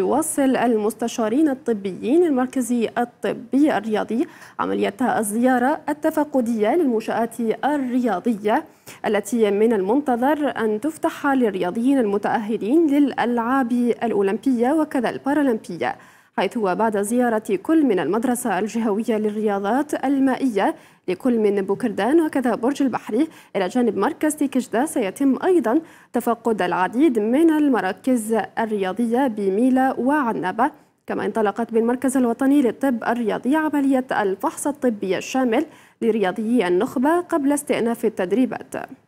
يواصل المستشارين الطبيين المركزي الطبي الرياضي عملية الزيارة التفقدية للمنشآت الرياضية التي من المنتظر أن تفتح للرياضيين المتأهلين للألعاب الأولمبية وكذا البارالمبية حيث وبعد زيارة كل من المدرسة الجهوية للرياضات المائية لكل من بوكردان وكذا برج البحري إلى جانب مركز تيكشدا سيتم أيضا تفقد العديد من المراكز الرياضية بميلا وعنابة كما انطلقت بالمركز الوطني للطب الرياضي عملية الفحص الطبي الشامل لرياضيي النخبة قبل استئناف التدريبات